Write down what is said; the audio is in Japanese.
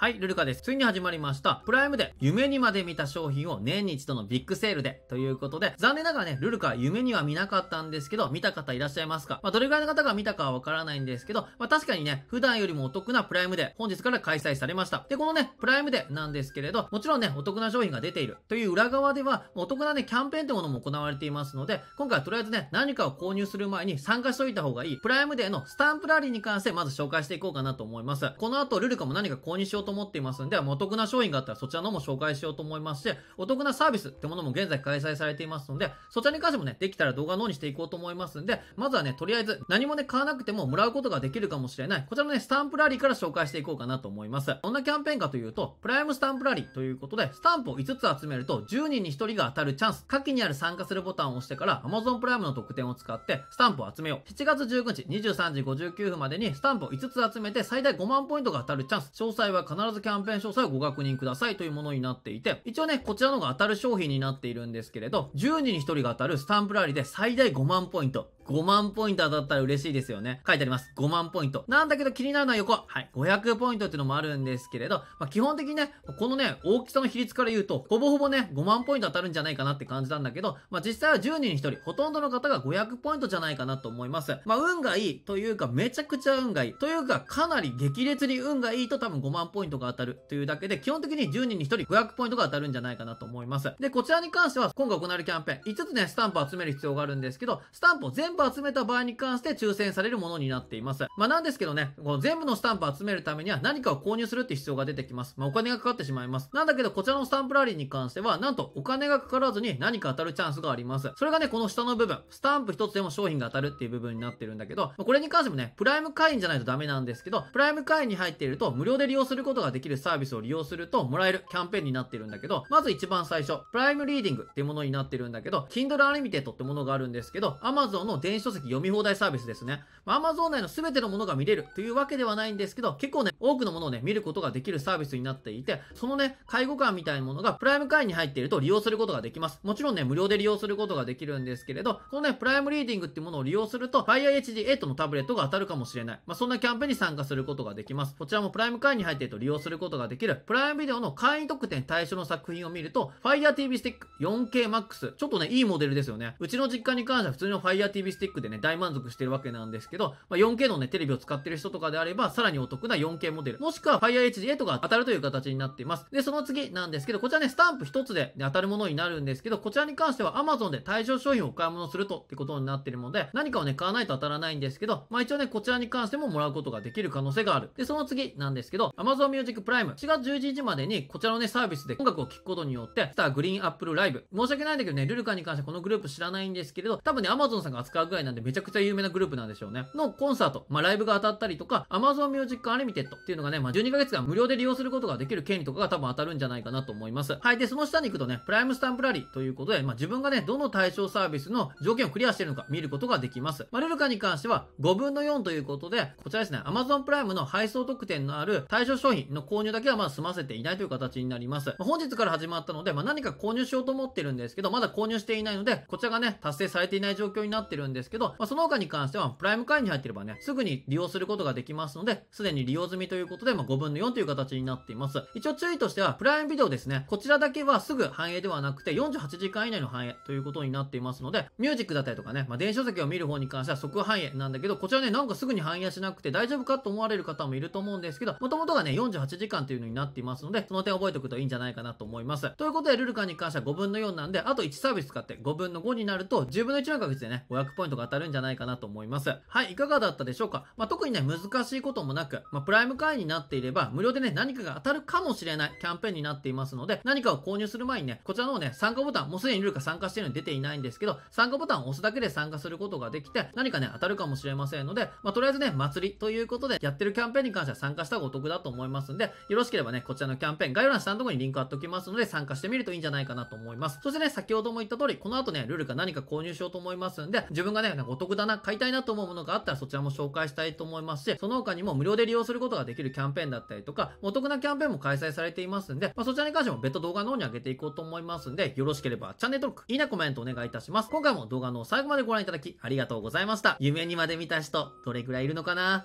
はい、ルルカです。ついに始まりました。プライムで夢にまで見た商品を年に一度のビッグセールでということで、残念ながらね、ルルカ夢には見なかったんですけど、見た方いらっしゃいますかまあ、どれくらいの方が見たかはわからないんですけど、まあ、確かにね、普段よりもお得なプライムで本日から開催されました。で、このね、プライムでなんですけれど、もちろんね、お得な商品が出ているという裏側では、お得なね、キャンペーンってものも行われていますので、今回はとりあえずね、何かを購入する前に参加しといた方がいい、プライムデーのスタンプラリーに関してまず紹介していこうかなと思います。この後、ルルカも何か購入しようとと思っていますんで、お得な商品があったらそちらのも紹介しようと思いますし、お得なサービスってものも現在開催されていますので、そちらに関してもね、できたら動画の方にしていこうと思いますんで、まずはね、とりあえず何もね、買わなくてももらうことができるかもしれない、こちらのね、スタンプラリーから紹介していこうかなと思います。どんなキャンペーンかというと、プライムスタンプラリーということで、スタンプを5つ集めると10人に1人が当たるチャンス、下記にある参加するボタンを押してから Amazon プライムの特典を使ってスタンプを集めよう。7月19日23時59分までにスタンプを5つ集めて最大5万ポイントが当たるチャンス。詳細は必必ずキャンペーン詳細をご確認くださいというものになっていて、一応ね、こちらの方が当たる商品になっているんですけれど、10人に1人が当たるスタンプラリーで最大5万ポイント。5万ポイント当たったら嬉しいですよね。書いてあります。5万ポイント。なんだけど気になるのは横。はい。500ポイントっていうのもあるんですけれど、まあ、基本的にね、このね、大きさの比率から言うと、ほぼほぼね、5万ポイント当たるんじゃないかなって感じなんだけど、まあ、実際は10人に1人、ほとんどの方が500ポイントじゃないかなと思います。まあ、運がいいというか、めちゃくちゃ運がいい。というか、かなり激烈に運がいいと多分5万ポイントントが当たるというだけで、基本的に10人に1人500ポイントが当たるんじゃないかなと思います。で、こちらに関しては、今回行われるキャンペーン、5つね、スタンプ集める必要があるんですけど、スタンプを全部集めた場合に関して抽選されるものになっています。まあ、なんですけどね、この全部のスタンプ集めるためには何かを購入するって必要が出てきます。まあ、お金がかかってしまいます。なんだけど、こちらのスタンプラリーに関しては、なんとお金がかからずに何か当たるチャンスがあります。それがね、この下の部分、スタンプ1つでも商品が当たるっていう部分になってるんだけど、まこれに関してもね、プライム会員じゃないとダメなんですけど、プライム会員に入っていると無料で利用することことができるサービスを利用するともらえるキャンペーンになってるんだけど、まず一番最初、プライムリーディングっていうものになってるんだけど、Kindle Unlimited ってものがあるんですけど、Amazon の電子書籍読み放題サービスですね。まあ、Amazon 内の全てのものが見れるというわけではないんですけど、結構ね、多くのものをね、見ることができるサービスになっていて、そのね、介護官みたいなものがプライム会員に入っていると利用することができます。もちろんね、無料で利用することができるんですけれど、このね、プライムリーディングってものを利用すると、Fire HD8 のタブレットが当たるかもしれない。まあ、そんなキャンペーンに参加することができます。こちらもプライム会員に入っていると利用用することができる、プライムビデオの簡易特典対象の作品を見ると、Fire TV スティック 4KMAX。ちょっとね、いいモデルですよね。うちの実家に関しては普通の Fire TV スティックでね、大満足してるわけなんですけど、まあ、4K のね、テレビを使ってる人とかであれば、さらにお得な 4K モデル、もしくは Fire HD とか当たるという形になっています。で、その次なんですけど、こちらね、スタンプ1つで、ね、当たるものになるんですけど、こちらに関しては Amazon で対象商品をお買い物するとってことになってるので、何かをね、買わないと当たらないんですけど、まあ一応ね、こちらに関してももらうことができる可能性がある。で、その次なんですけど、Amazon ミュージックプライム4月11日までにこちらのね、サービスで音楽を聴くことによって、スターグリーンアップルライブ。申し訳ないんだけどね、ルルカに関してこのグループ知らないんですけれど、多分ね、Amazon さんが扱うぐらいなんでめちゃくちゃ有名なグループなんでしょうね。のコンサート、まあ、ライブが当たったりとか、Amazon Music u n l i m i t っていうのがね、まあ、12ヶ月間無料で利用することができる権利とかが多分当たるんじゃないかなと思います。はい。で、その下に行くとね、プライムスタンプラリーということで、まあ、自分がね、どの対象サービスの条件をクリアしてるのか見ることができます。まあ、ルルカに関しては5分の4ということで、こちらですね、Amazon プライムの配送特典のある対象商品品の購入だけはまあ済ませていないという形になります。ま本日から始まったので、まあ、何か購入しようと思ってるんですけど、まだ購入していないので、こちらがね、達成されていない状況になってるんですけど、まあ、その他に関しては、プライム会員に入ってればね、すぐに利用することができますので、すでに利用済みということで、まあ、5分の4という形になっています。一応注意としては、プライムビデオですね、こちらだけはすぐ反映ではなくて、48時間以内の反映ということになっていますので、ミュージックだったりとかね、まあ、電子書籍を見る方に関しては即反映なんだけど、こちらね、なんかすぐに反映しなくて大丈夫かと思われる方もいると思うんですけど、もともとがね、48 48時間というのになっていますので、その点覚えておくといいんじゃないかなと思います。ということで、ルルカに関しては5分の4なんで、あと1サービス買って5分の5になると、10分の1の確率でね、500ポイントが当たるんじゃないかなと思います。はい、いかがだったでしょうかまあ、特にね、難しいこともなく、まあ、プライム会員になっていれば、無料でね、何かが当たるかもしれないキャンペーンになっていますので、何かを購入する前にね、こちらの方ね、参加ボタン、もうすでにルルカ参加してるのに出ていないんですけど、参加ボタンを押すだけで参加することができて、何かね、当たるかもしれませんので、まあ、とりあえずね、祭りということで、やってるキャンペーンに関しては参加した方がお得だと思います。ますんで、よろしければね、こちらのキャンペーン、概要欄下のところにリンク貼っておきますので、参加してみるといいんじゃないかなと思います。そしてね、先ほども言った通り、この後ね、ルールか何か購入しようと思いますんで、自分がね、お得だな、買いたいなと思うものがあったら、そちらも紹介したいと思いますし、その他にも無料で利用することができるキャンペーンだったりとか、お得なキャンペーンも開催されていますんで、まあ、そちらに関しても別途動画の方に上げていこうと思いますんで、よろしければチャンネル登録、いいね、コメントお願いいたします。今回も動画の最後までご覧いただき、ありがとうございました。夢にまで見た人、どれくらいいるのかな